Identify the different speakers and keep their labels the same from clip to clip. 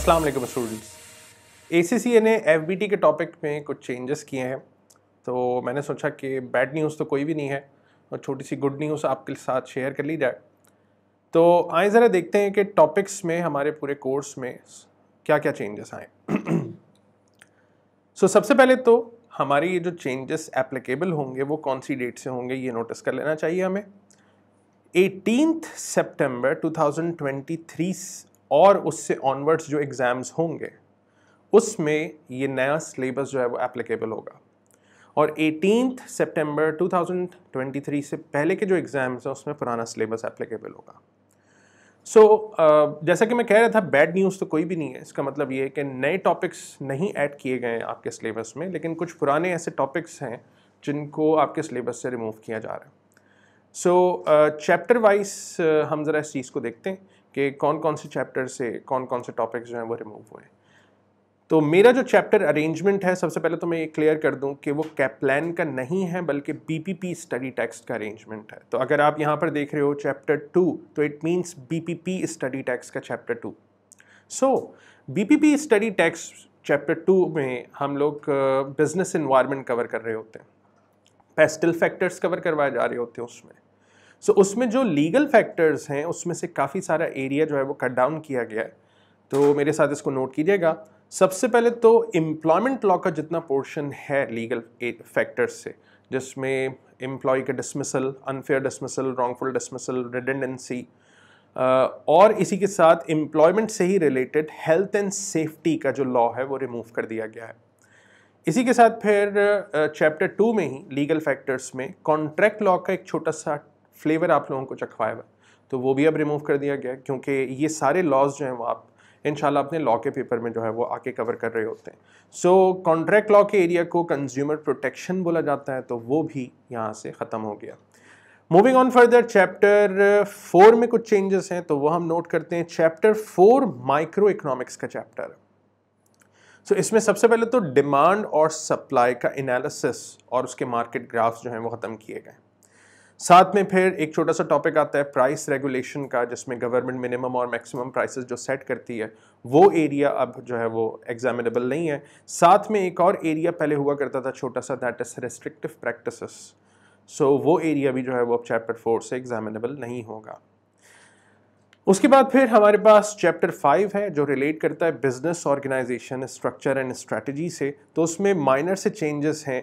Speaker 1: अस्सलाम वालेकुम students A C C A ने एफ बी टी के टॉपिक में कुछ चेंजेस किए हैं तो मैंने सोचा कि बैड न्यूज़ तो कोई भी नहीं है और छोटी सी गुड न्यूज़ आपके साथ शेयर कर ली जाए तो आए ज़रा देखते हैं कि टॉपिक्स में हमारे पूरे कोर्स में क्या क्या चेंजेस आए सो so, सबसे पहले तो हमारे ये जो चेंजेस एप्लीकेबल होंगे वो कौन सी डेट से होंगे ये नोटिस कर लेना चाहिए हमें थाउजेंड ट्वेंटी थ्री और उससे ऑनवर्ड्स जो एग्ज़ाम्स होंगे उसमें ये नया सिलेबस जो है वो एप्लीकेबल होगा और एटीन सितंबर 2023 से पहले के जो एग्ज़ाम्स हैं उसमें पुराना सिलेबस एप्लीकेबल होगा सो so, uh, जैसा कि मैं कह रहा था बैड न्यूज़ तो कोई भी नहीं है इसका मतलब ये है कि नए टॉपिक्स नहीं ऐड किए गए हैं आपके सिलेबस में लेकिन कुछ पुराने ऐसे टॉपिक्स हैं जिनको आपके सिलेबस से रिमूव किया जा रहा है सो चैप्टर वाइज हम ज़रा इस चीज़ को देखते हैं कि कौन कौन से चैप्टर से कौन कौन से टॉपिक्स जो हैं वो रिमूव हुए हैं तो मेरा जो चैप्टर अरेंजमेंट है सबसे पहले तो मैं ये क्लियर कर दूं कि वो कैप्लान का नहीं है बल्कि बीपीपी स्टडी टेक्स्ट का अरेंजमेंट है तो अगर आप यहाँ पर देख रहे हो चैप्टर टू तो it means BPP study text का chapter two so BPP study text chapter two में हम लोग बिजनेस इन्वायरमेंट कवर कर रहे होते हैं पेस्टल फैक्टर्स कवर करवाए जा रहे होते हैं उसमें सो so, उसमें जो लीगल फैक्टर्स हैं उसमें से काफ़ी सारा एरिया जो है वो कट डाउन किया गया है तो मेरे साथ इसको नोट कीजिएगा सबसे पहले तो एम्प्लॉयमेंट लॉ का जितना पोर्शन है लीगल फैक्टर्स से जिसमें एम्प्लॉय के dismissal unfair dismissal wrongful dismissal redundancy और इसी के साथ एम्प्लॉयमेंट से ही रिलेटेड हेल्थ एंड सेफ्टी का जो लॉ है वो रिमूव कर दिया गया है इसी के साथ फिर चैप्टर टू में ही लीगल फैक्टर्स में कॉन्ट्रैक्ट लॉ का एक छोटा सा फ्लेवर आप लोगों को चखवाया हुआ तो वो भी अब रिमूव कर दिया गया क्योंकि ये सारे लॉज जो हैं वो आप इन अपने लॉ के पेपर में जो है वो आके कवर कर रहे होते हैं सो कॉन्ट्रैक्ट लॉ के एरिया को कंज्यूमर प्रोटेक्शन बोला जाता है तो वो भी यहाँ से ख़त्म हो गया moving on further chapter four में कुछ चेंजेस हैं तो वो हम नोट करते हैं चैप्टर फोर माइक्रो इकोनॉमिक्स का चैप्टर सो so, इसमें सबसे पहले तो डिमांड और सप्लाई का एनालिसिस और उसके मार्केट ग्राफ्स जो हैं वो ख़त्म किए गए साथ में फिर एक छोटा सा टॉपिक आता है प्राइस रेगुलेशन का जिसमें गवर्नमेंट मिनिमम और मैक्सिमम प्राइसेस जो सेट करती है वो एरिया अब जो है वो एग्जामिनेबल नहीं है साथ में एक और एरिया पहले हुआ करता था छोटा सा that is restrictive practice so वो एरिया भी जो है वो अब चैप्टर फोर से एग्जामिनेबल नहीं होगा उसके बाद फिर हमारे पास चैप्टर फाइव है जो रिलेट करता है business organisation structure and strategy से तो उसमें माइनर से चेंजेस हैं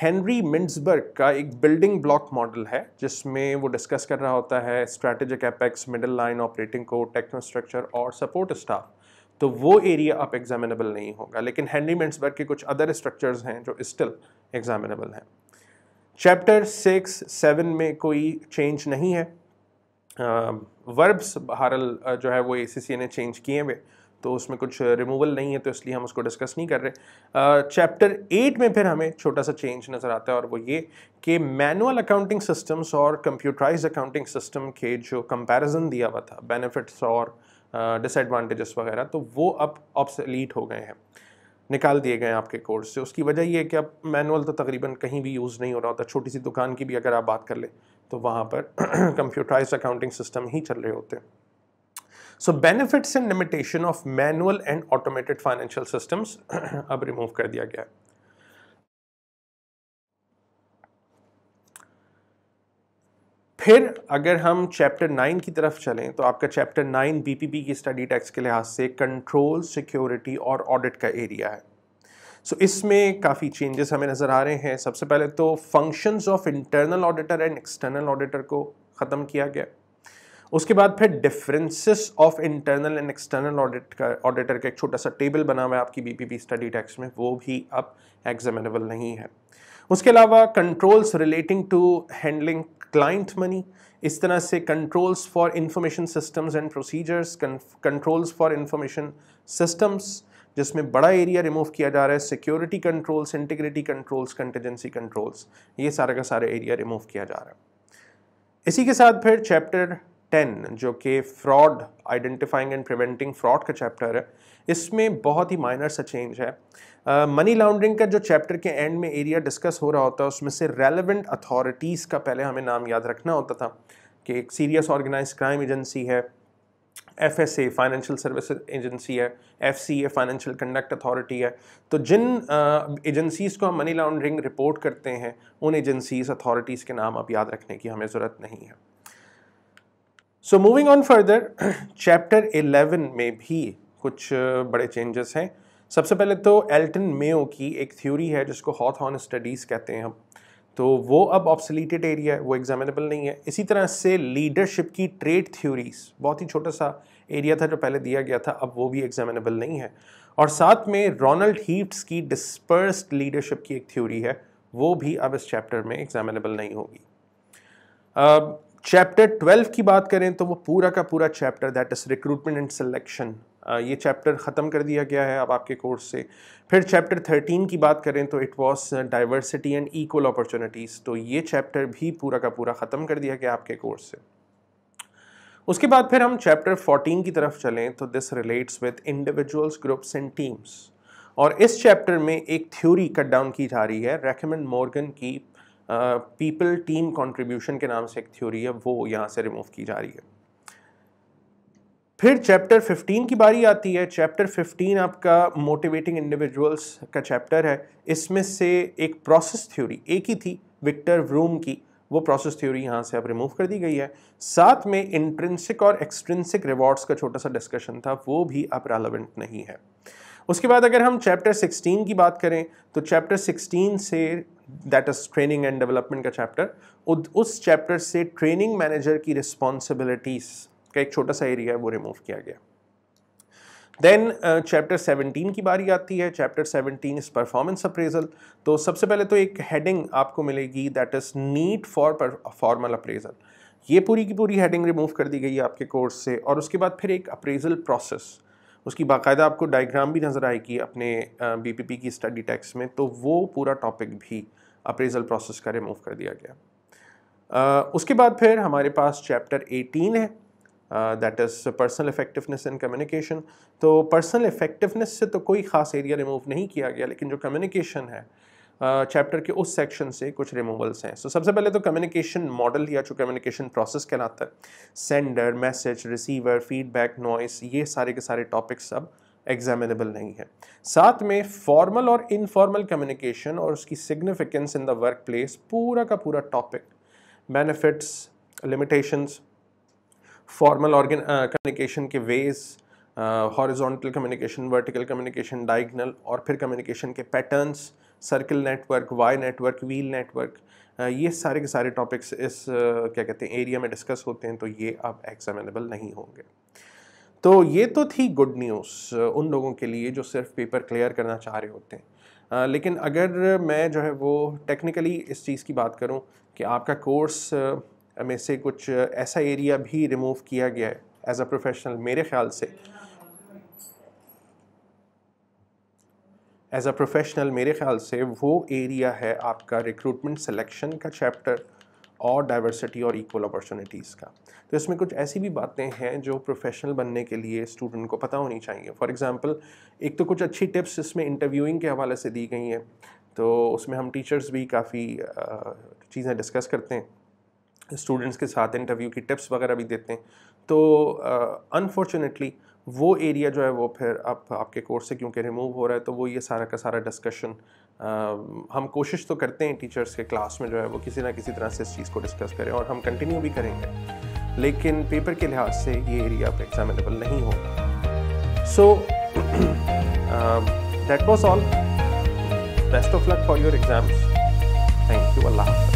Speaker 1: हेनरी मिंट्सबर्ग का एक बिल्डिंग ब्लॉक मॉडल है जिसमें वो डिस्कस कर रहा होता है strategic apex middle line operating core techno structure और सपोर्ट स्टाफ तो वो एरिया अब एग्जामिनेबल नहीं होगा लेकिन हेनरी मिंट्सबर्ग के कुछ अदर स्ट्रक्चर्स हैं जो स्टिल एग्जामिनेबल हैं चैप्टर सिक्स सेवन में कोई चेंज नहीं है वर्ब्स बहरल जो है वो ए ने चेंज किए हुए तो उसमें कुछ रिमूवल नहीं है तो इसलिए हम उसको डिस्कस नहीं कर रहे चैप्टर एट में फिर हमें छोटा सा चेंज नज़र आता है और वो ये कि मैनुअल अकाउंटिंग सिस्टम्स और कंप्यूटराइज अकाउंटिंग सिस्टम के जो कंपैरिजन दिया हुआ था बेनिफिट्स और डिसएडवांटेजेस uh, वगैरह तो वो अब ऑप्सलीट हो गए हैं निकाल दिए गए हैं आपके कोर्स से उसकी वजह ये है कि अब मैनुअल तो तकरीबन कहीं भी यूज़ नहीं हो रहा होता छोटी सी दुकान की भी अगर आप बात कर लें तो वहाँ पर कंप्यूटराइज अकाउंटिंग सिस्टम ही चल रहे होते हैं so benefits and limitation of manual and automated financial systems अब रिमूव कर दिया गया है फिर अगर हम चैप्टर नाइन की तरफ चलें तो आपका चैप्टर नाइन बीपीपी की स्टडी टैक्स के लिहाज से कंट्रोल सिक्योरिटी और ऑडिट का एरिया है सो so, इसमें काफ़ी चेंजेस हमें नज़र आ रहे हैं सबसे पहले तो functions of internal auditor and external auditor को ख़त्म किया गया उसके बाद फिर differences of internal and external audit का ऑडिटर का एक छोटा सा टेबल बना हुआ है आपकी बीपीपी स्टडी टैक्स में वो भी अब एग्जामिनेबल नहीं है उसके अलावा controls relating to handling client money इस तरह से controls for information systems and procedures controls for information systems जिसमें बड़ा एरिया रिमूव किया जा रहा है security controls integrity controls contingency controls ये सारा का सारा एरिया रिमूव किया जा रहा है इसी के साथ फिर चैप्टर टेन जो कि fraud identifying and preventing fraud का चैप्टर है इसमें बहुत ही माइनर सा चेंज है मनी uh, लॉन्ड्रिंग का जो चैप्टर के एंड में एरिया डिस्कस हो रहा होता है उसमें से रेलिवेंट अथॉरिटीज़ का पहले हमें नाम याद रखना होता था कि एक सीरियस ऑर्गेनाइज क्राइम एजेंसी है F S A financial service agency है F C A financial conduct authority है तो जिन एजेंसीज़ को हम मनी लॉन्ड्रिंग रिपोर्ट करते हैं उन एजेंसीज़ अथॉरिटीज़ के नाम अब याद रखने की हमें ज़रूरत नहीं है so moving on further chapter 11 में भी कुछ बड़े चेंजेस हैं सबसे पहले तो एल्टन मेयो की एक थ्योरी है जिसको हॉन स्टडीज़ कहते हैं हम तो वो अब ऑप्सलीटेड एरिया है वो एग्जामिनेबल नहीं है इसी तरह से लीडरशिप की ट्रेड थ्योरीज बहुत ही छोटा सा एरिया था जो पहले दिया गया था अब वो भी एग्जामिनेबल नहीं है और साथ में रोनल्ड हीट्स की डिस्पर्स्ड लीडरशिप की एक थ्योरी है वो भी अब इस चैप्टर में एग्जामिनेबल नहीं होगी चैप्टर ट्वेल्व की बात करें तो वो पूरा का पूरा chapter that is recruitment and selection ये चैप्टर ख़त्म कर दिया गया है अब आपके कोर्स से फिर चैप्टर थर्टीन की बात करें तो it was diversity and equal opportunities तो ये चैप्टर भी पूरा का पूरा ख़त्म कर दिया गया आपके कोर्स से उसके बाद फिर हम चैप्टर फोर्टीन की तरफ चलें तो this relates with individuals groups and teams और इस चैप्टर में एक थ्योरी कट डाउन की जा रही है रेकमेंड मॉर्गन की पीपल टीम कंट्रीब्यूशन के नाम से एक थ्योरी है वो यहाँ से रिमूव की जा रही है फिर चैप्टर 15 की बारी आती है चैप्टर 15 आपका मोटिवेटिंग इंडिविजुअल्स का चैप्टर है इसमें से एक प्रोसेस थ्योरी एक ही थी विक्टर व्रूम की वो प्रोसेस थ्योरी यहाँ से अब रिमूव कर दी गई है साथ में इंट्रेंसिक और एक्सट्रेंसिक रिवॉर्ड्स का छोटा सा डिस्कशन था वो भी अब रेलिवेंट नहीं है उसके बाद अगर हम चैप्टर 16 की बात करें तो चैप्टर 16 से that is training and development का चैप्टर उस चैप्टर से ट्रेनिंग मैनेजर की रिस्पॉन्सिबिलिटीज़ का एक छोटा सा एरिया है वो रिमूव किया गया देन चैप्टर सेवनटीन की बारी आती है chapter seventeen is performance appraisal तो सबसे पहले तो एक हेडिंग आपको मिलेगी that is need for formal appraisal ये पूरी की पूरी हेडिंग रिमूव कर दी गई है आपके कोर्स से और उसके बाद फिर एक अप्रेजल प्रोसेस उसकी बाकायदा आपको डायग्राम भी नज़र आएगी अपने बी uh, पी की स्टडी टेक्स में तो वो पूरा टॉपिक भी अप्रेजल प्रोसेस का रिमूव कर दिया गया उसके बाद फिर हमारे पास चैप्टर 18 है that is personal effectiveness in communication तो पर्सनल इफेक्टिवनेस से तो कोई ख़ास एरिया रिमूव नहीं किया गया लेकिन जो कम्युनिकेशन है चैप्टर uh, के उस सेक्शन से कुछ रिमूवल्स हैं सो so, सबसे पहले तो कम्युनिकेशन मॉडल या जो कम्युनिकेशन प्रोसेस कहलाता है sender message receiver feedback noise ये सारे के सारे टॉपिक्स सब एग्जामिनेबल नहीं है साथ में फॉर्मल और इनफॉर्मल कम्युनिकेशन और उसकी significance in the work place पूरा का पूरा topic benefits limitations formal organ communication के ways horizontal communication vertical communication diagonal और फिर कम्युनिकेशन के patterns circle network Y network wheel network ये सारे के सारे टॉपिक्स इस uh, क्या कहते हैं एरिया में डिस्कस होते हैं तो ये अब एग्जामिनेबल नहीं होंगे तो ये तो थी गुड न्यूज़ उन लोगों के लिए जो सिर्फ पेपर क्लियर करना चाह रहे होते हैं आ, लेकिन अगर मैं जो है वो टेक्निकली इस चीज़ की बात करूं कि आपका कोर्स में से कुछ ऐसा एरिया भी रिमूव किया गया है एज अ प्रोफेशनल मेरे ख्याल से एज अ प्रोफेशनल मेरे ख्याल से वो एरिया है आपका रिक्रूटमेंट सिलेक्शन का चैप्टर और डाइवर्सिटी और इक्वल अपॉर्चुनिटीज़ का तो इसमें कुछ ऐसी भी बातें हैं जो प्रोफेशनल बनने के लिए स्टूडेंट को पता होनी चाहिए फॉर एग्ज़ाम्पल एक तो कुछ अच्छी टिप्स इसमें इंटरव्यूइंग के हवाले से दी गई हैं तो उसमें हम टीचर्स भी काफ़ी चीज़ें डिस्कस करते हैं स्टूडेंट्स के साथ इंटरव्यू की टिप्स वगैरह भी देते हैं तो अनफॉर्चुनेटली uh, वो एरिया जो है वो फिर अब आप, आपके कोर्स से क्योंकि रिमूव हो रहा है तो वो ये सारा का सारा डिस्कशन हम कोशिश तो करते हैं टीचर्स के क्लास में जो है वो किसी ना किसी तरह से इस चीज़ को डिस्कस करें और हम कंटिन्यू भी करेंगे लेकिन पेपर के लिहाज से ये एरिया पर एग्जामिनेबल नहीं होगा so that was all best of luck for your exams thank you Allah